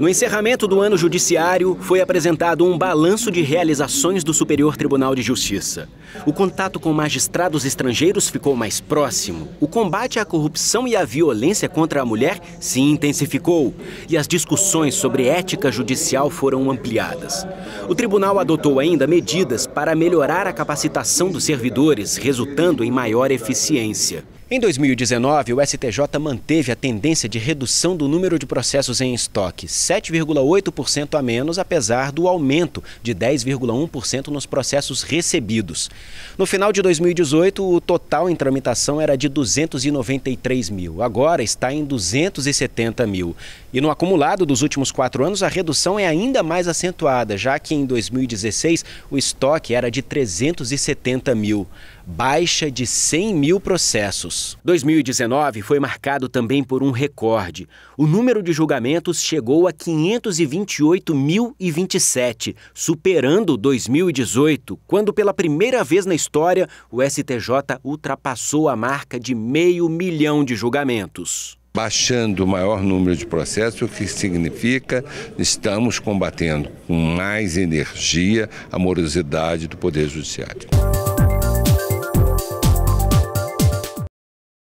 No encerramento do ano judiciário, foi apresentado um balanço de realizações do Superior Tribunal de Justiça. O contato com magistrados estrangeiros ficou mais próximo, o combate à corrupção e à violência contra a mulher se intensificou e as discussões sobre ética judicial foram ampliadas. O tribunal adotou ainda medidas para melhorar a capacitação dos servidores, resultando em maior eficiência. Em 2019, o STJ manteve a tendência de redução do número de processos em estoque, 7,8% a menos, apesar do aumento de 10,1% nos processos recebidos. No final de 2018, o total em tramitação era de 293 mil, agora está em 270 mil. E no acumulado dos últimos quatro anos, a redução é ainda mais acentuada, já que em 2016 o estoque era de 370 mil, baixa de 100 mil processos. 2019 foi marcado também por um recorde. O número de julgamentos chegou a 528.027, superando 2018, quando pela primeira vez na história o STJ ultrapassou a marca de meio milhão de julgamentos baixando o maior número de processos, o que significa estamos combatendo com mais energia a morosidade do Poder Judiciário.